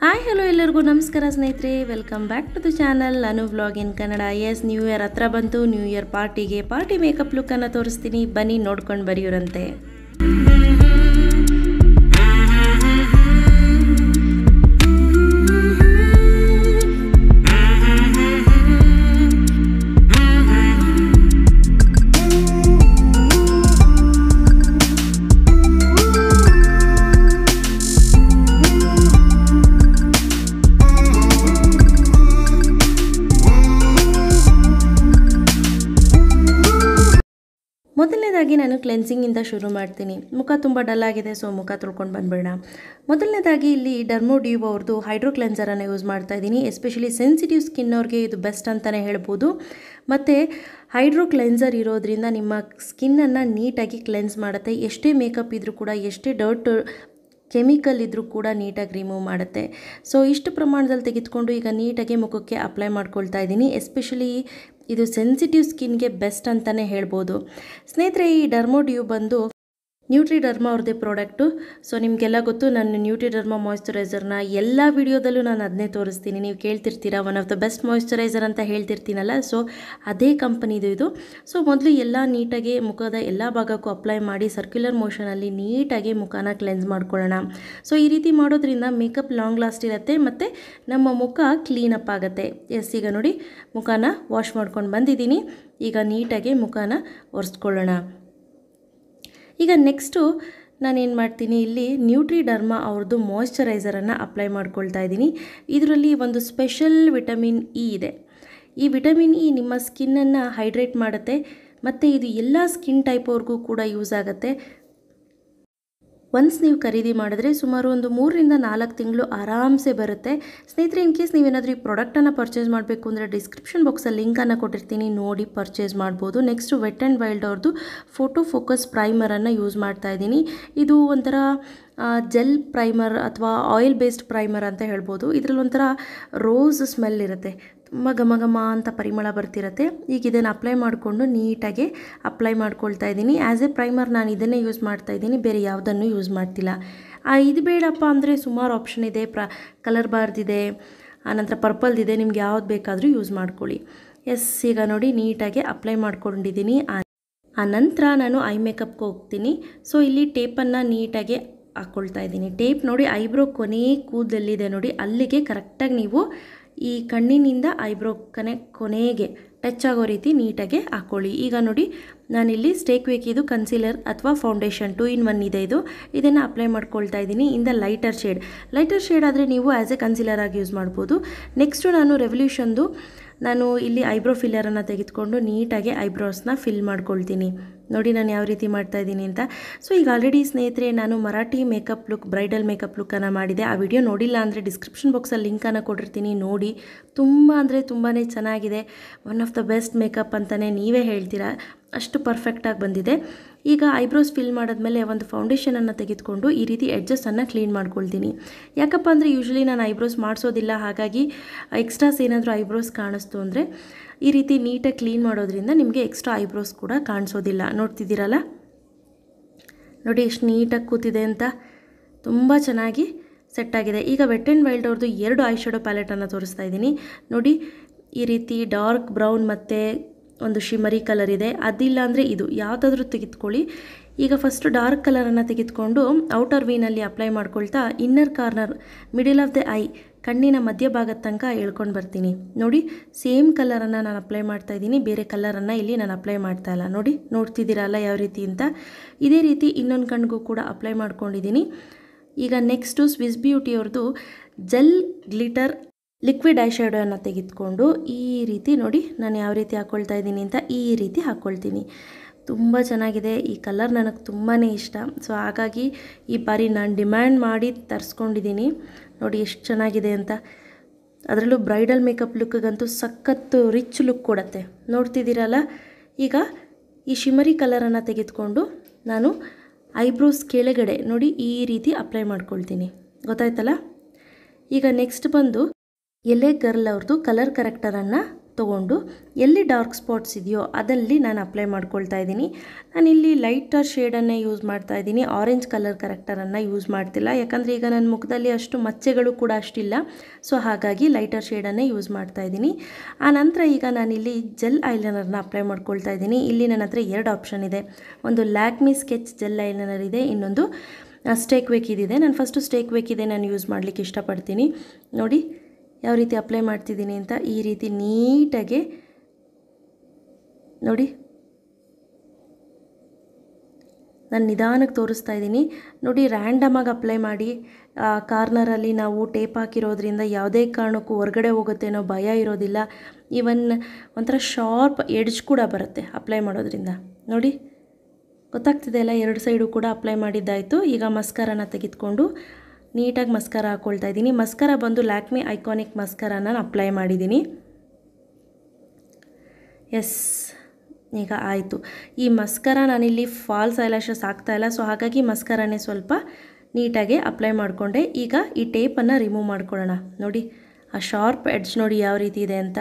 hi hello ಎಲ್ಲರಿಗೂ ನಮಸ್ಕಾರ ಸ್ನೇಹಿತರೆ welcome back to the channel ನಾನು blog in Kannada as new year ಹತ್ರ ಬಂತು ನ್ಯೂ ಇಯರ್ ಪಾರ್ಟಿಗೆ ಪಾರ್ಟಿ ಮೇಕಪ್ ಅನ್ನು ತೋರಿಸ್ತೀನಿ ಬನ್ನಿ ನೋಡ್ಕೊಂಡು ಬರೆಯೋರಂತೆ ಕ್ಲೆನ್ಸಿಂಗಿಂದ ಶುರು ಮಾಡ್ತೀನಿ ಮುಖ ತುಂಬ ಡಲ್ ಆಗಿದೆ ಸೊ ಮುಖ ತೊಳ್ಕೊಂಡು ಬಂದ್ಬೇಡ ಮೊದಲನೇದಾಗಿ ಇಲ್ಲಿ ಡರ್ಮೋ ಡ್ಯೂಬ್ ಅವ್ರದ್ದು ಹೈಡ್ರೋ ಕ್ಲೆನ್ಸರನ್ನು ಯೂಸ್ ಮಾಡ್ತಾ ಇದ್ದೀನಿ ಎಸ್ಪೆಷಲಿ ಸೆನ್ಸಿಟಿವ್ ಸ್ಕಿನ್ ಅವ್ರಿಗೆ ಇದು ಬೆಸ್ಟ್ ಅಂತಲೇ ಹೇಳ್ಬೋದು ಮತ್ತು ಹೈಡ್ರೋ ಕ್ಲೆನ್ಸರ್ ಇರೋದ್ರಿಂದ ನಿಮ್ಮ ಸ್ಕಿನ್ನನ್ನು ನೀಟಾಗಿ ಕ್ಲೆನ್ಸ್ ಮಾಡುತ್ತೆ ಎಷ್ಟೇ ಮೇಕಪ್ ಇದ್ದರೂ ಕೂಡ ಎಷ್ಟೇ ಡರ್ಟ್ ಕೆಮಿಕಲ್ ಇದ್ದರೂ ಕೂಡ ನೀಟಾಗಿ ರಿಮೂವ್ ಮಾಡುತ್ತೆ ಸೊ ಇಷ್ಟು ಪ್ರಮಾಣದಲ್ಲಿ ತೆಗೆದುಕೊಂಡು ಈಗ ನೀಟಾಗಿ ಮುಖಕ್ಕೆ ಅಪ್ಲೈ ಮಾಡ್ಕೊಳ್ತಾ ಇದ್ದೀನಿ ಎಸ್ಪೆಷಲಿ ಇದು ಸೆನ್ಸಿಟಿವ್ ಸ್ಕಿನ್ಗೆ ಬೆಸ್ಟ್ ಅಂತಲೇ ಹೇಳ್ಬೋದು ಸ್ನೇಹಿತರೆ ಈ ಡರ್ಮೋ ಡ್ಯೂ ಬಂದು ನ್ಯೂಟ್ರಿಡರ್ಮಾ ಅವ್ರದ್ದೇ ಪ್ರಾಡಕ್ಟು ಸೊ ನಿಮಗೆಲ್ಲ ಗೊತ್ತು ನಾನು ನ್ಯೂಟ್ರಿಡರ್ಮಾ ಮಾಯಿಶ್ಚರೈಸರ್ನ ಎಲ್ಲ ವೀಡಿಯೋದಲ್ಲೂ ನಾನು ಅದನ್ನೇ ತೋರಿಸ್ತೀನಿ ನೀವು ಕೇಳ್ತಿರ್ತೀರಾ one of the best moisturiser ಅಂತ ಹೇಳ್ತಿರ್ತೀನಲ್ಲ ಸೊ ಅದೇ ಕಂಪನಿದು ಇದು ಸೊ ಮೊದಲು ಎಲ್ಲ ನೀಟಾಗಿ ಮುಖದ ಎಲ್ಲ ಭಾಗಕ್ಕೂ ಅಪ್ಲೈ ಮಾಡಿ ಸರ್ಕ್ಯುಲರ್ ಮೋಷನಲ್ಲಿ ನೀಟಾಗಿ ಮುಖನ ಕ್ಲೆನ್ಸ್ ಮಾಡ್ಕೊಳ್ಳೋಣ ಸೊ ಈ ರೀತಿ ಮಾಡೋದ್ರಿಂದ ಮೇಕಪ್ ಲಾಂಗ್ ಲಾಸ್ಟ್ ಇರುತ್ತೆ ಮತ್ತು ನಮ್ಮ ಮುಖ ಕ್ಲೀನಪ್ ಆಗುತ್ತೆ ಎಸ್ ಈಗ ನೋಡಿ ಮುಖನ ವಾಶ್ ಮಾಡ್ಕೊಂಡು ಬಂದಿದ್ದೀನಿ ಈಗ ನೀಟಾಗಿ ಮುಖನ ಒರೆಸ್ಕೊಳ್ಳೋಣ ಈಗ ನೆಕ್ಸ್ಟು ನಾನೇನು ಮಾಡ್ತೀನಿ ಇಲ್ಲಿ ನ್ಯೂಟ್ರಿ ಡರ್ಮ ಅವ್ರದ್ದು ಮಾಯಿಶ್ಚರೈಸರನ್ನು ಅಪ್ಲೈ ಮಾಡ್ಕೊಳ್ತಾ ಇದ್ದೀನಿ ಇದರಲ್ಲಿ ಒಂದು ಸ್ಪೆಷಲ್ ವಿಟಮಿನ್ ಇ ಇದೆ ಈ ವಿಟಮಿನ್ ಇ e ನಿಮ್ಮ ಸ್ಕಿನ್ನನ್ನು ಹೈಡ್ರೇಟ್ ಮಾಡುತ್ತೆ ಮತ್ತು ಇದು ಎಲ್ಲ ಸ್ಕಿನ್ ಟೈಪ್ ಅವ್ರಿಗೂ ಕೂಡ ಯೂಸ್ ಆಗುತ್ತೆ ಒನ್ಸ್ ನೀವು ಖರೀದಿ ಮಾಡಿದ್ರೆ ಸುಮಾರು ಒಂದು ಮೂರರಿಂದ ನಾಲ್ಕು ತಿಂಗಳು ಆರಾಮ್ಸೆ ಬರುತ್ತೆ ಸ್ನೇಹಿತರೆ ಇನ್ ಕೇಸ್ ನೀವೇನಾದರೂ ಈ ಪ್ರಾಡಕ್ಟನ್ನು ಪರ್ಚೇಸ್ ಮಾಡಬೇಕು ಅಂದರೆ ಡಿಸ್ಕ್ರಿಪ್ಷನ್ ಬಾಕ್ಸಲ್ಲಿ ಲಿಂಕನ್ನು ಕೊಟ್ಟಿರ್ತೀನಿ ನೋಡಿ ಪರ್ಚೇಸ್ ಮಾಡ್ಬೋದು ನೆಕ್ಸ್ಟು ವೆಟ್ ಆ್ಯಂಡ್ ವೈಲ್ಡ್ ಅವ್ರದ್ದು ಫೋಟೋ ಫೋಕಸ್ ಪ್ರೈಮರನ್ನು ಯೂಸ್ ಮಾಡ್ತಾ ಇದ್ದೀನಿ ಇದು ಒಂಥರ ಜೆಲ್ ಪ್ರೈಮರ್ ಅಥವಾ ಆಯಿಲ್ ಬೇಸ್ಡ್ ಪ್ರೈಮರ್ ಅಂತ ಹೇಳ್ಬೋದು ಇದರಲ್ಲಿ ಒಂಥರ ರೋಸ್ ಸ್ಮೆಲ್ ಇರುತ್ತೆ ತುಂಬ ಘಮ ಘಮ ಅಂತ ಪರಿಮಳ ಬರ್ತಿರತ್ತೆ ಈಗ ಇದನ್ನು ಅಪ್ಲೈ ಮಾಡಿಕೊಂಡು ನೀಟಾಗಿ ಅಪ್ಲೈ ಮಾಡ್ಕೊಳ್ತಾ ಇದ್ದೀನಿ ಆ್ಯಸ್ ಎ ಪ್ರೈಮರ್ ನಾನು ಇದನ್ನೇ ಯೂಸ್ ಮಾಡ್ತಾ ಇದ್ದೀನಿ ಬೇರೆ ಯಾವುದನ್ನು ಯೂಸ್ ಮಾಡ್ತಿಲ್ಲ ಇದು ಬೇಡಪ್ಪ ಅಂದರೆ ಸುಮಾರು ಆಪ್ಷನ್ ಇದೆ ಪ್ರ ಕಲರ್ ಬಾರ್ದಿದೆ ಆನಂತರ ಪರ್ಪಲ್ದಿದೆ ನಿಮ್ಗೆ ಯಾವ್ದು ಬೇಕಾದರೂ ಯೂಸ್ ಮಾಡ್ಕೊಳ್ಳಿ ಎಸ್ ಈಗ ನೋಡಿ ನೀಟಾಗಿ ಅಪ್ಲೈ ಮಾಡ್ಕೊಂಡಿದ್ದೀನಿ ಆ ನಂತರ ನಾನು ಐ ಮೇಕಪ್ಗೆ ಹೋಗ್ತೀನಿ ಸೊ ಇಲ್ಲಿ ಟೇಪನ್ನು ನೀಟಾಗಿ ಹಾಕ್ಕೊಳ್ತಾ ಇದ್ದೀನಿ ಟೇಪ್ ನೋಡಿ ಐಬ್ರೋ ಕೊನೆ ಕೂದಲಿದೆ ನೋಡಿ ಅಲ್ಲಿಗೆ ಕರೆಕ್ಟಾಗಿ ನೀವು ಈ ಕಣ್ಣಿನಿಂದ ಐಬ್ರೋ ಕನೆ ಕೊನೆಗೆ ಟಚ್ ಆಗೋ ರೀತಿ ನೀಟಾಗಿ ಹಾಕ್ಕೊಳ್ಳಿ ಈಗ ನೋಡಿ ನಾನಿಲ್ಲಿ ಸ್ಟೇಕ್ ಇದು ಕನ್ಸೀಲರ್ ಅಥವಾ ಫೌಂಡೇಶನ್ ಟು ಇನ್ ಒನ್ ಇದೆ ಇದು ಇದನ್ನು ಅಪ್ಲೈ ಮಾಡ್ಕೊಳ್ತಾ ಇದ್ದೀನಿ ಇಂದ ಲೈಟರ್ ಶೇಡ್ ಲೈಟರ್ ಶೇಡ್ ಆದರೆ ನೀವು ಆ್ಯಸ್ ಎ ಕನ್ಸೀಲರ್ ಆಗಿ ಯೂಸ್ ಮಾಡ್ಬೋದು ನೆಕ್ಸ್ಟು ನಾನು ರೆವಲ್ಯೂಷನ್ದು ನಾನು ಇಲ್ಲಿ ಐಬ್ರೋ ಫಿಲ್ಲರನ್ನು ತೆಗೆದುಕೊಂಡು ನೀಟಾಗಿ ಐಬ್ರೋಸ್ನ ಫಿಲ್ ಮಾಡ್ಕೊಳ್ತೀನಿ ನೋಡಿ ನಾನು ಯಾವ ರೀತಿ ಮಾಡ್ತಾ ಇದ್ದೀನಿ ಅಂತ ಸೊ ಈಗ ಆಲ್ರೆಡಿ ಸ್ನೇಹಿತರೆ ನಾನು Marathi makeup look bridal makeup ಲುಕ್ಕನ್ನು ಮಾಡಿದೆ ಆ ವಿಡಿಯೋ ನೋಡಿಲ್ಲ ಅಂದರೆ ಡಿಸ್ಕ್ರಿಪ್ಷನ್ ಬಾಕ್ಸಲ್ಲಿ ಲಿಂಕನ್ನು ಕೊಟ್ಟಿರ್ತೀನಿ ನೋಡಿ ತುಂಬ ಅಂದರೆ ತುಂಬಾ ಚೆನ್ನಾಗಿದೆ one of the best makeup ಅಂತಲೇ ನೀವೇ ಹೇಳ್ತೀರಾ ಅಷ್ಟು ಪರ್ಫೆಕ್ಟಾಗಿ ಬಂದಿದೆ ಈಗ ಐಬ್ರೋಸ್ ಫಿಲ್ ಮಾಡಿದ್ಮೇಲೆ ಒಂದು ಫೌಂಡೇಶನನ್ನು ತೆಗೆದುಕೊಂಡು ಈ ರೀತಿ ಎಡ್ಜಸ್ಸನ್ನು ಕ್ಲೀನ್ ಮಾಡ್ಕೊಳ್ತೀನಿ ಯಾಕಪ್ಪ ಅಂದರೆ ಯೂಶ್ವಲಿ ನಾನು ಐಬ್ರೋಸ್ ಮಾಡಿಸೋದಿಲ್ಲ ಹಾಗಾಗಿ ಎಕ್ಸ್ಟ್ರಾಸ್ ಏನಾದರೂ ಐಬ್ರೋಸ್ ಕಾಣಿಸ್ತು ಅಂದರೆ ಈ ರೀತಿ ನೀಟಾಗಿ ಕ್ಲೀನ್ ಮಾಡೋದ್ರಿಂದ ನಿಮಗೆ ಎಕ್ಸ್ಟ್ರಾ ಐಬ್ರೋಸ್ ಕೂಡ ಕಾಣಿಸೋದಿಲ್ಲ ನೋಡ್ತಿದ್ದೀರಲ್ಲ ನೋಡಿ ಎಷ್ಟು ನೀಟಾಗಿ ಕೂತಿದೆ ಅಂತ ತುಂಬ ಚೆನ್ನಾಗಿ ಸೆಟ್ ಆಗಿದೆ ಈಗ ವೆಟ್ ಆ್ಯಂಡ್ ವೈಲ್ಡ್ ಅವ್ರದ್ದು ಎರಡು ಐ ಶೆಡೋ ಪ್ಯಾಲೆಟನ್ನು ತೋರಿಸ್ತಾ ಇದ್ದೀನಿ ನೋಡಿ ಈ ರೀತಿ ಡಾರ್ಕ್ ಬ್ರೌನ್ ಮತ್ತು ಒಂದು ಶಿಮರಿ ಕಲರ್ ಇದೆ ಅದಿಲ್ಲ ಅಂದರೆ ಇದು ಯಾವುದಾದ್ರೂ ತೆಗೆದುಕೊಳ್ಳಿ ಈಗ ಫಸ್ಟು ಡಾರ್ಕ್ ಕಲರನ್ನು ತೆಗೆದುಕೊಂಡು ಔಟರ್ ವೀನಲ್ಲಿ ಅಪ್ಲೈ ಮಾಡ್ಕೊಳ್ತಾ inner corner middle of the eye ಕಣ್ಣಿನ ಮಧ್ಯಭಾಗದ ತನಕ ಹೇಳ್ಕೊಂಡು ಬರ್ತೀನಿ ನೋಡಿ ಸೇಮ್ ಕಲರನ್ನು ನಾನು ಅಪ್ಲೈ ಮಾಡ್ತಾ ಇದ್ದೀನಿ ಬೇರೆ ಕಲರನ್ನು ಇಲ್ಲಿ ನಾನು ಅಪ್ಲೈ ಮಾಡ್ತಾ ಇಲ್ಲ ನೋಡಿ ನೋಡ್ತಿದ್ದೀರಲ್ಲ ಯಾವ ರೀತಿ ಅಂತ ಇದೇ ರೀತಿ ಇನ್ನೊಂದು ಕಣ್ಣಿಗೂ ಕೂಡ ಅಪ್ಲೈ ಮಾಡ್ಕೊಂಡಿದ್ದೀನಿ ಈಗ ನೆಕ್ಸ್ಟು ಸ್ವಿಸ್ ಬ್ಯೂಟಿಯವ್ರದ್ದು ಜೆಲ್ ಗ್ಲಿಟರ್ ಲಿಕ್ವಿಡ್ ಐ ಶ್ಯಾಡೋನ ತೆಗೆದುಕೊಂಡು ಈ ರೀತಿ ನೋಡಿ ನಾನು ಯಾವ ರೀತಿ ಹಾಕ್ಕೊಳ್ತಾ ಇದ್ದೀನಿ ಅಂತ ಈ ರೀತಿ ಹಾಕ್ಕೊಳ್ತೀನಿ ತುಂಬ ಚೆನ್ನಾಗಿದೆ ಈ ಕಲರ್ ನನಗೆ ತುಂಬಾ ಇಷ್ಟ ಸೊ ಹಾಗಾಗಿ ಈ ಬಾರಿ ನಾನು ಡಿಮ್ಯಾಂಡ್ ಮಾಡಿ ತರಿಸ್ಕೊಂಡಿದ್ದೀನಿ ನೋಡಿ ಎಷ್ಟು ಚೆನ್ನಾಗಿದೆ ಅಂತ ಅದರಲ್ಲೂ ಬ್ರೈಡಲ್ ಮೇಕಪ್ ಲುಕ್ಗಂತೂ ಸಖತ್ತು ರಿಚ್ ಲುಕ್ ಕೊಡುತ್ತೆ ನೋಡ್ತಿದ್ದೀರಲ್ಲ ಈಗ ಈ ಶಿಮರಿ ಕಲರನ್ನು ತೆಗೆದುಕೊಂಡು ನಾನು ಐಬ್ರೋಸ್ ಕೆಳಗಡೆ ನೋಡಿ ಈ ರೀತಿ ಅಪ್ಲೈ ಮಾಡ್ಕೊಳ್ತೀನಿ ಗೊತ್ತಾಯ್ತಲ್ಲ ಈಗ ನೆಕ್ಸ್ಟ್ ಬಂದು ಎಲೆ ಗರ್ಲ್ ಅವ್ರದ್ದು ಕಲರ್ ಕರೆಕ್ಟರನ್ನು ತೊಗೊಂಡು ಎಲ್ಲಿ ಡಾರ್ಕ್ ಸ್ಪಾಟ್ಸ್ ಇದೆಯೋ ಅದಲ್ಲಿ ನಾನು ಅಪ್ಲೈ ಮಾಡ್ಕೊಳ್ತಾ ಇದ್ದೀನಿ ನಾನಿಲ್ಲಿ ಲೈಟರ್ ಶೇಡನ್ನೇ ಯೂಸ್ ಮಾಡ್ತಾ ಇದ್ದೀನಿ ಆರೆಂಜ್ ಕಲರ್ ಕರೆಕ್ಟರನ್ನು ಯೂಸ್ ಮಾಡ್ತಿಲ್ಲ ಯಾಕಂದರೆ ಈಗ ನನ್ನ ಮುಖದಲ್ಲಿ ಅಷ್ಟು ಮಚ್ಚೆಗಳು ಕೂಡ ಅಷ್ಟಿಲ್ಲ ಸೊ ಹಾಗಾಗಿ ಲೈಟರ್ ಶೇಡನ್ನೇ ಯೂಸ್ ಮಾಡ್ತಾ ಇದ್ದೀನಿ ಆ ನಂತರ ಈಗ ನಾನಿಲ್ಲಿ ಜೆಲ್ ಐಲೈನರ್ನ ಅಪ್ಲೈ ಮಾಡ್ಕೊಳ್ತಾ ಇದ್ದೀನಿ ಇಲ್ಲಿ ನನ್ನ ಹತ್ರ ಎರಡು ಆಪ್ಷನ್ ಇದೆ ಒಂದು ಲ್ಯಾಕ್ಮಿ ಸ್ಕೆಚ್ ಜೆಲ್ ಐಲೈನರ್ ಇದೆ ಇನ್ನೊಂದು ಸ್ಟೇಕ್ ವೇಕ್ ಇದೆ ನಾನು ಫಸ್ಟು ಸ್ಟೇಕ್ ವೇಕ್ ಇದೆ ನಾನು ಯೂಸ್ ಮಾಡಲಿಕ್ಕೆ ಇಷ್ಟಪಡ್ತೀನಿ ನೋಡಿ ಯಾವ ರೀತಿ ಅಪ್ಲೈ ಮಾಡ್ತಿದ್ದೀನಿ ಅಂತ ಈ ರೀತಿ ನೀಟಾಗಿ ನೋಡಿ ನಾನು ನಿಧಾನಕ್ಕೆ ತೋರಿಸ್ತಾ ಇದ್ದೀನಿ ನೋಡಿ ರ್ಯಾಂಡಮಾಗಿ ಅಪ್ಲೈ ಮಾಡಿ ಕಾರ್ನರಲ್ಲಿ ನಾವು ಟೇಪ್ ಹಾಕಿರೋದ್ರಿಂದ ಯಾವುದೇ ಕಾರಣಕ್ಕೂ ಹೊರಗಡೆ ಹೋಗುತ್ತೆ ಅನ್ನೋ ಭಯ ಇರೋದಿಲ್ಲ ಈವನ್ ಒಂಥರ ಶಾರ್ಪ್ ಎಡ್ಜ್ ಕೂಡ ಬರುತ್ತೆ ಅಪ್ಲೈ ಮಾಡೋದ್ರಿಂದ ನೋಡಿ ಗೊತ್ತಾಗ್ತಿದೆ ಅಲ್ಲ ಎರಡು ಸೈಡು ಕೂಡ ಅಪ್ಲೈ ಮಾಡಿದ್ದಾಯಿತು ಈಗ ಮಸ್ಕಾರನ ತೆಗೆದುಕೊಂಡು ನೀಟಾಗಿ ಮಸ್ಕರ ಹಾಕ್ಕೊಳ್ತಾ ಇದ್ದೀನಿ ಮಸ್ಕರ ಬಂದು ಲ್ಯಾಕ್ಮಿ ಐಕಾನಿಕ್ ಮಸ್ಕರ ನಾನು ಅಪ್ಲೈ ಮಾಡಿದ್ದೀನಿ ಎಸ್ ಈಗ ಆಯಿತು ಈ ಮಸ್ಕರ ನಾನಿಲ್ಲಿ ಫಾಲ್ಸ್ ಐಲ್ಯಾಶಸ್ ಇಲ್ಲ ಸೊ ಹಾಗಾಗಿ ಮಸ್ಕರನೇ ಸ್ವಲ್ಪ ನೀಟಾಗಿ ಅಪ್ಲೈ ಮಾಡಿಕೊಂಡೆ ಈಗ ಈ ಟೇಪನ್ನು ರಿಮೂವ್ ಮಾಡ್ಕೊಳ್ಳೋಣ ನೋಡಿ ಆ ಶಾರ್ಪ್ ಎಡ್ಜ್ ನೋಡಿ ಯಾವ ರೀತಿ ಇದೆ ಅಂತ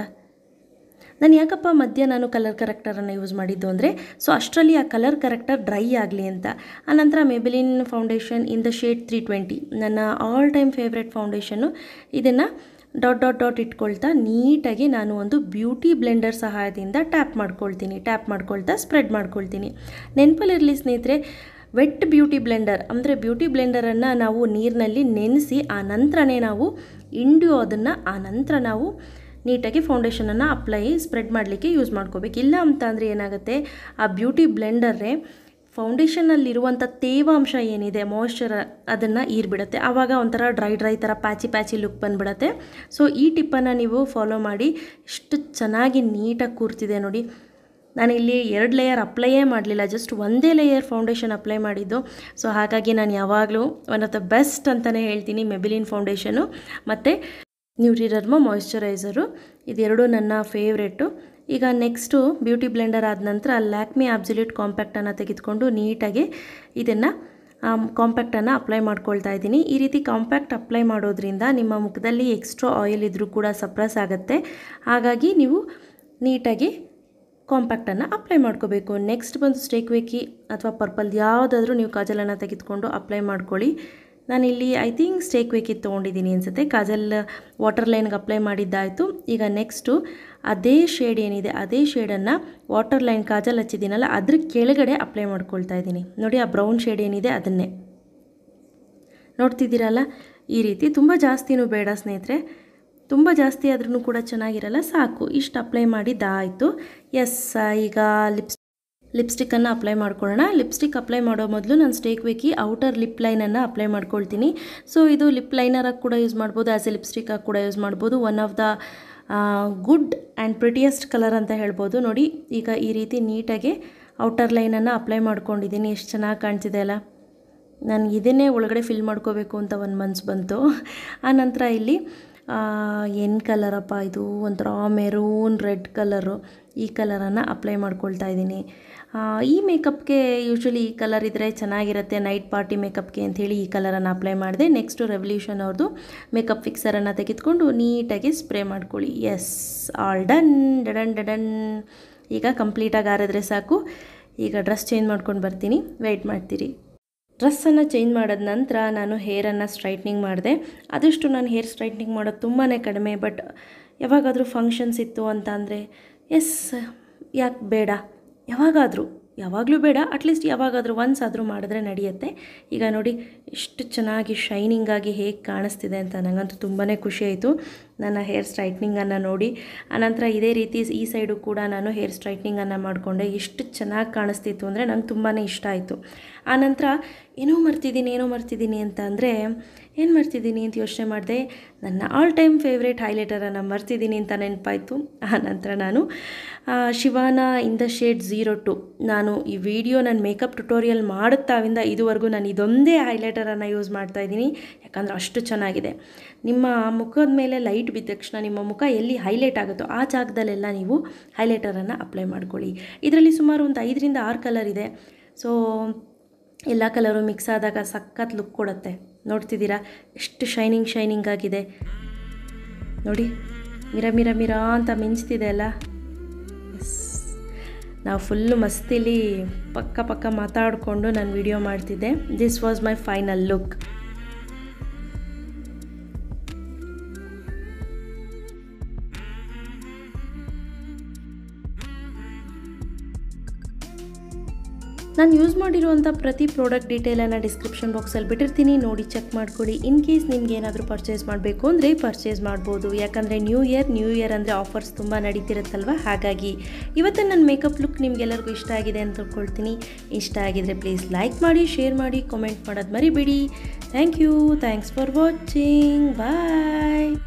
ನಾನು ಯಾಕಪ್ಪ ಮಧ್ಯ ನಾನು ಕಲರ್ ಕರೆಕ್ಟರನ್ನು ಯೂಸ್ ಮಾಡಿದ್ದು ಅಂದರೆ ಸೊ ಅಷ್ಟರಲ್ಲಿ ಆ ಕಲರ್ ಕರೆಕ್ಟರ್ ಡ್ರೈ ಆಗಲಿ ಅಂತ ಆ ನಂತರ Maybelline foundation in the shade three twenty ನನ್ನ ಆಲ್ ಟೈಮ್ ಫೇವ್ರೆಟ್ ಫೌಂಡೇಶನ್ನು ಇದನ್ನು ಡಾಟ್ ಡಾಟ್ ಡಾಟ್ ಇಟ್ಕೊಳ್ತಾ ನೀಟಾಗಿ ನಾನು ಒಂದು ಬ್ಯೂಟಿ ಬ್ಲೆಂಡರ್ ಸಹಾಯದಿಂದ ಟ್ಯಾಪ್ ಮಾಡ್ಕೊಳ್ತೀನಿ ಟ್ಯಾಪ್ ಮಾಡ್ಕೊಳ್ತಾ ಸ್ಪ್ರೆಡ್ ಮಾಡ್ಕೊಳ್ತೀನಿ ನೆನ್ಪಲ್ಲಿರಲಿ ಸ್ನೇಹಿತರೆ ವೆಟ್ ಬ್ಯೂಟಿ ಬ್ಲೆಂಡರ್ ಅಂದರೆ ಬ್ಯೂಟಿ ಬ್ಲೆಂಡರನ್ನು ನಾವು ನೀರಿನಲ್ಲಿ ನೆನೆಸಿ ಆ ನಂತರನೇ ನಾವು ಇಂಡು ಅದನ್ನು ಆ ನಂತರ ನಾವು ನೀಟಾಗಿ ಫೌಂಡೇಶನನ್ನು ಅಪ್ಲೈ ಸ್ಪ್ರೆಡ್ ಮಾಡಲಿಕ್ಕೆ ಯೂಸ್ ಮಾಡ್ಕೋಬೇಕು ಇಲ್ಲ ಅಂತ ಅಂದರೆ ಏನಾಗುತ್ತೆ ಆ ಬ್ಯೂಟಿ ಬ್ಲೆಂಡರೇ ಫೌಂಡೇಶನಲ್ಲಿರುವಂಥ ತೇವಾಂಶ ಏನಿದೆ ಮಾಯಿಶ್ಚರ್ ಅದನ್ನು ಈರ್ಬಿಡುತ್ತೆ ಆವಾಗ ಒಂಥರ ಡ್ರೈ ಡ್ರೈ ಥರ ಪ್ಯಾಚಿ ಪ್ಯಾಚಿ ಲುಕ್ ಬಂದ್ಬಿಡತ್ತೆ ಸೊ ಈ ಟಿಪ್ಪನ್ನು ನೀವು ಫಾಲೋ ಮಾಡಿ ಇಷ್ಟು ಚೆನ್ನಾಗಿ ನೀಟಾಗಿ ಕೂರ್ತಿದೆ ನೋಡಿ ನಾನಿಲ್ಲಿ ಎರಡು ಲೇಯರ್ ಅಪ್ಲೈಯೇ ಮಾಡಲಿಲ್ಲ ಜಸ್ಟ್ ಒಂದೇ ಲೇಯರ್ ಫೌಂಡೇಶನ್ ಅಪ್ಲೈ ಮಾಡಿದ್ದು ಸೊ ಹಾಗಾಗಿ ನಾನು ಯಾವಾಗಲೂ ಒನ್ ಆಫ್ ದ ಬೆಸ್ಟ್ ಅಂತಲೇ ಹೇಳ್ತೀನಿ ಮೆಬಿಲಿನ್ ಫೌಂಡೇಶನು ಮತ್ತು ನ್ಯೂಟ್ರಿಡರ್ಮ ಮಾಯಿಶ್ಚರೈಸರು ಇದೆರಡೂ ನನ್ನ ಫೇವ್ರೇಟು ಈಗ ನೆಕ್ಸ್ಟು ಬ್ಯೂಟಿ ಬ್ಲೆಂಡರ್ ಆದ ನಂತರ ಲ್ಯಾಕ್ಮಿ ಆಬ್ಸುಲ್ಯೂಟ್ ಕಾಂಪ್ಯಾಕ್ಟನ್ನು ತೆಗೆದುಕೊಂಡು ನೀಟಾಗಿ ಇದನ್ನು ಕಾಂಪ್ಯಾಕ್ಟನ್ನು ಅಪ್ಲೈ ಮಾಡ್ಕೊಳ್ತಾ ಇದ್ದೀನಿ ಈ ರೀತಿ ಕಾಂಪ್ಯಾಕ್ಟ್ ಅಪ್ಲೈ ಮಾಡೋದ್ರಿಂದ ನಿಮ್ಮ ಮುಖದಲ್ಲಿ ಎಕ್ಸ್ಟ್ರಾ ಆಯಿಲ್ ಇದ್ದರೂ ಕೂಡ ಸಪ್ರೆಸ್ ಆಗುತ್ತೆ ಹಾಗಾಗಿ ನೀವು ನೀಟಾಗಿ ಕಾಂಪ್ಯಾಕ್ಟನ್ನು ಅಪ್ಲೈ ಮಾಡ್ಕೋಬೇಕು ನೆಕ್ಸ್ಟ್ ಬಂದು ಸ್ಟೇಕ್ ವೇಕಿ ಅಥವಾ ಪರ್ಪಲ್ ಯಾವುದಾದ್ರೂ ನೀವು ಕಾಜಲನ್ನು ತೆಗೆದುಕೊಂಡು ಅಪ್ಲೈ ಮಾಡ್ಕೊಳ್ಳಿ ನಾನಿಲ್ಲಿ ಐ ಥಿಂಕ್ ಸ್ಟೇಕ್ ವೇಕಿದ್ದು ತೊಗೊಂಡಿದ್ದೀನಿ ಅನಿಸುತ್ತೆ ಕಾಜಲ್ ವಾಟರ್ ಲೈನ್ಗೆ ಅಪ್ಲೈ ಮಾಡಿದ್ದಾಯಿತು ಈಗ ನೆಕ್ಸ್ಟು ಅದೇ ಶೇಡ್ ಏನಿದೆ ಅದೇ ಶೇಡನ್ನು ವಾಟರ್ ಲೈನ್ ಕಾಜಲ್ ಹಚ್ಚಿದ್ದೀನಲ್ಲ ಅದ್ರ ಕೆಳಗಡೆ ಅಪ್ಲೈ ಮಾಡ್ಕೊಳ್ತಾ ಇದ್ದೀನಿ ನೋಡಿ ಆ ಬ್ರೌನ್ ಶೇಡ್ ಏನಿದೆ ಅದನ್ನೇ ನೋಡ್ತಿದ್ದೀರಲ್ಲ ಈ ರೀತಿ ತುಂಬ ಜಾಸ್ತಿನೂ ಬೇಡ ಸ್ನೇಹಿತರೆ ತುಂಬ ಜಾಸ್ತಿ ಆದ್ರೂ ಕೂಡ ಚೆನ್ನಾಗಿರಲ್ಲ ಸಾಕು ಇಷ್ಟು ಅಪ್ಲೈ ಮಾಡಿದ್ದಾಯಿತು ಎಸ್ ಈಗ ಲಿಪ್ಸ್ ಲಿಪ್ಸ್ಟಿಕ್ಕನ್ನು ಅಪ್ಲೈ ಮಾಡ್ಕೊಳ್ಳೋಣ ಲಿಪ್ಸ್ಟಿಕ್ ಅಪ್ಲೈ ಮಾಡೋ ಮೊದಲು ನಾನು ಸ್ಟೇಕ್ ವೇಕಿ ಔಟರ್ ಲಿಪ್ ಲೈನನ್ನು ಅಪ್ಲೈ ಮಾಡ್ಕೊಳ್ತೀನಿ ಸೊ ಇದು ಲಿಪ್ ಲೈನರಾಗಿ ಕೂಡ ಯೂಸ್ ಮಾಡ್ಬೋದು ಆ್ಯಸ್ ಎ ಲಿಪ್ಸ್ಟಿಕ್ಕಾಗಿ ಕೂಡ ಯೂಸ್ ಮಾಡ್ಬೋದು one of the good and prettiest colour ಅಂತ ಹೇಳ್ಬೋದು ನೋಡಿ ಈಗ ಈ ರೀತಿ ನೀಟಾಗಿ ಔಟರ್ ಲೈನನ್ನು ಅಪ್ಲೈ ಮಾಡ್ಕೊಂಡಿದ್ದೀನಿ ಎಷ್ಟು ಚೆನ್ನಾಗಿ ಕಾಣ್ತಿದೆ ಅಲ್ಲ ನಾನು ಇದನ್ನೇ ಒಳಗಡೆ ಫಿಲ್ ಮಾಡ್ಕೋಬೇಕು ಅಂತ ಒಂದು ಮಂತ್ಸ್ ಬಂತು ಆ ನಂತರ ಇಲ್ಲಿ ಏನು ಕಲರಪ್ಪ ಇದು ಒಂಥರ ಮೆರೂನ್ ರೆಡ್ ಕಲರು ಈ ಕಲರನ್ನು ಅಪ್ಲೈ ಮಾಡ್ಕೊಳ್ತಾ ಇದ್ದೀನಿ ಈ ಮೇಕಪ್ಗೆ ಯೂಶ್ವಲಿ ಈ ಕಲರ್ ಇದ್ದರೆ ಚೆನ್ನಾಗಿರುತ್ತೆ ನೈಟ್ ಪಾರ್ಟಿ ಮೇಕಪ್ಗೆ ಅಂಥೇಳಿ ಈ ಕಲರನ್ನು ಅಪ್ಲೈ ಮಾಡಿದೆ ನೆಕ್ಸ್ಟು ರೆವಲ್ಯೂಷನ್ ಅವ್ರದ್ದು ಮೇಕಪ್ ಫಿಕ್ಸರನ್ನು ತೆಗೆದುಕೊಂಡು ನೀಟಾಗಿ ಸ್ಪ್ರೇ ಮಾಡ್ಕೊಳ್ಳಿ ಎಸ್ ಆಲ್ ಡನ್ ಡಡನ್ ಡಡನ್ ಈಗ ಕಂಪ್ಲೀಟಾಗಿ ಆರಿದ್ರೆ ಸಾಕು ಈಗ ಡ್ರೆಸ್ ಚೇಂಜ್ ಮಾಡ್ಕೊಂಡು ಬರ್ತೀನಿ ವೆಯ್ಟ್ ಮಾಡ್ತೀರಿ ಡ್ರೆಸ್ಸನ್ನು ಚೇಂಜ್ ಮಾಡಿದ ನಂತರ ನಾನು ಹೇರನ್ನು ಸ್ಟ್ರೈಟ್ನಿಂಗ್ ಮಾಡಿದೆ ಆದಷ್ಟು ನಾನು ಹೇರ್ ಸ್ಟ್ರೈಟ್ನಿಂಗ್ ಮಾಡೋದು ತುಂಬಾ ಕಡಿಮೆ ಬಟ್ ಯಾವಾಗಾದರೂ ಫಂಕ್ಷನ್ಸ್ ಇತ್ತು ಅಂತ ಅಂದರೆ ಎಸ್ ಯಾಕೆ ಬೇಡ ಯಾವಾಗಾದರೂ ಯಾವಾಗಲೂ ಬೇಡ ಅಟ್ಲೀಸ್ಟ್ ಯಾವಾಗಾದರೂ ಒನ್ಸ್ ಆದರೂ ಮಾಡಿದ್ರೆ ನಡೆಯುತ್ತೆ ಈಗ ನೋಡಿ ಎಷ್ಟು ಚೆನ್ನಾಗಿ ಶೈನಿಂಗಾಗಿ ಹೇಗೆ ಕಾಣಿಸ್ತಿದೆ ಅಂತ ನನಗಂತೂ ತುಂಬಾ ಖುಷಿ ಆಯಿತು ನನ್ನ ಹೇರ್ ಸ್ಟ್ರೈಟ್ನಿಂಗನ್ನು ನೋಡಿ ಆನಂತರ ಇದೇ ರೀತಿ ಈ ಸೈಡು ಕೂಡ ನಾನು ಹೇರ್ ಸ್ಟ್ರೈಟ್ನಿಂಗನ್ನು ಮಾಡಿಕೊಂಡೆ ಎಷ್ಟು ಚೆನ್ನಾಗಿ ಕಾಣಿಸ್ತಿತ್ತು ಅಂದರೆ ನಂಗೆ ತುಂಬಾ ಇಷ್ಟ ಆಯಿತು ಆನಂತರ ಏನೋ ಮರ್ತಿದ್ದೀನಿ ಏನೋ ಮರ್ತಿದ್ದೀನಿ ಅಂತ ಅಂದರೆ ಏನು ಮಾಡ್ತಿದ್ದೀನಿ ಅಂತ ಯೋಚನೆ ಮಾಡಿದೆ ನನ್ನ ಆಲ್ ಟೈಮ್ ಫೇವ್ರೇಟ್ ಹೈಲೈಟರನ್ನು ಮರ್ತಿದ್ದೀನಿ ಅಂತ ನೆನಪಾಯಿತು ಆ ನಂತರ ನಾನು ಶಿವಾನ in the shade zero two ನಾನು ಈ ವಿಡಿಯೋ ನನ್ನ ಮೇಕಪ್ ಟ್ಯುಟೋರಿಯಲ್ ಮಾಡುತ್ತಾವಿಂದ ಇದುವರೆಗೂ ನಾನು ಇದೊಂದೇ ಹೈಲೈಟರನ್ನು ಯೂಸ್ ಮಾಡ್ತಾ ಇದ್ದೀನಿ ಯಾಕಂದರೆ ಅಷ್ಟು ಚೆನ್ನಾಗಿದೆ ನಿಮ್ಮ ಮುಖದ ಮೇಲೆ ಲೈಟ್ ಬಿದ್ದ ತಕ್ಷಣ ನಿಮ್ಮ ಮುಖ ಎಲ್ಲಿ ಹೈಲೈಟ್ ಆಗುತ್ತೋ ಆ ಜಾಗದಲ್ಲೆಲ್ಲ ನೀವು ಹೈಲೈಟರನ್ನು ಅಪ್ಲೈ ಮಾಡ್ಕೊಳ್ಳಿ ಇದರಲ್ಲಿ ಸುಮಾರು ಒಂದು ಐದರಿಂದ ಆರು ಕಲರ್ ಇದೆ ಸೊ ಎಲ್ಲ ಕಲರು ಮಿಕ್ಸ್ ಆದಾಗ ಸಖತ್ ಲುಕ್ ಕೊಡುತ್ತೆ ನೋಡ್ತಿದ್ದೀರಾ ಎಷ್ಟು ಶೈನಿಂಗ್ ಶೈನಿಂಗ್ ಆಗಿದೆ ನೋಡಿ ಮಿರ ಮಿರ ಮಿರ ಅಂತ ಮಿಂಚ್ತಿದೆ ಅಲ್ಲ ನಾವು ಫುಲ್ಲು ಮಸ್ತಿಲಿ ಪಕ್ಕ ಪಕ್ಕ ಮಾತಾಡಿಕೊಂಡು ನಾನು ವಿಡಿಯೋ ಮಾಡ್ತಿದ್ದೆ this was my final look ನಾನು ಯೂಸ್ ಮಾಡಿರುವಂಥ ಪ್ರತಿ ಪ್ರಾಡಕ್ಟ್ ಡೀಟೇಲನ್ನು ಡಿಸ್ಕ್ರಿಪ್ಷನ್ ಬಾಕ್ಸಲ್ಲಿ ಬಿಟ್ಟಿರ್ತೀನಿ ನೋಡಿ ಚೆಕ್ ಮಾಡ್ಕೊಳ್ಳಿ ಇನ್ ಕೇಸ್ ನಿಮ್ಗೆ ಏನಾದರೂ ಪರ್ಚೇಸ್ ಮಾಡಬೇಕು ಅಂದರೆ ಪರ್ಚೇಸ್ ಮಾಡ್ಬೋದು ಯಾಕಂದರೆ ನ್ಯೂ ಇಯರ್ ನ್ಯೂ ಇಯರ್ ಅಂದರೆ ಆಫರ್ಸ್ ತುಂಬ ನಡೀತಿರುತ್ತಲ್ವ ಹಾಗಾಗಿ ಇವತ್ತು ನನ್ನ ಮೇಕಪ್ ಲುಕ್ ನಿಮಗೆಲ್ಲರಿಗೂ ಇಷ್ಟ ಆಗಿದೆ ಅಂತ ತಿಳ್ಕೊಳ್ತೀನಿ ಇಷ್ಟ ಆಗಿದರೆ ಪ್ಲೀಸ್ ಲೈಕ್ ಮಾಡಿ ಶೇರ್ ಮಾಡಿ ಕಮೆಂಟ್ ಮಾಡೋದು ಮರಿಬಿಡಿ thank you thanks for watching bye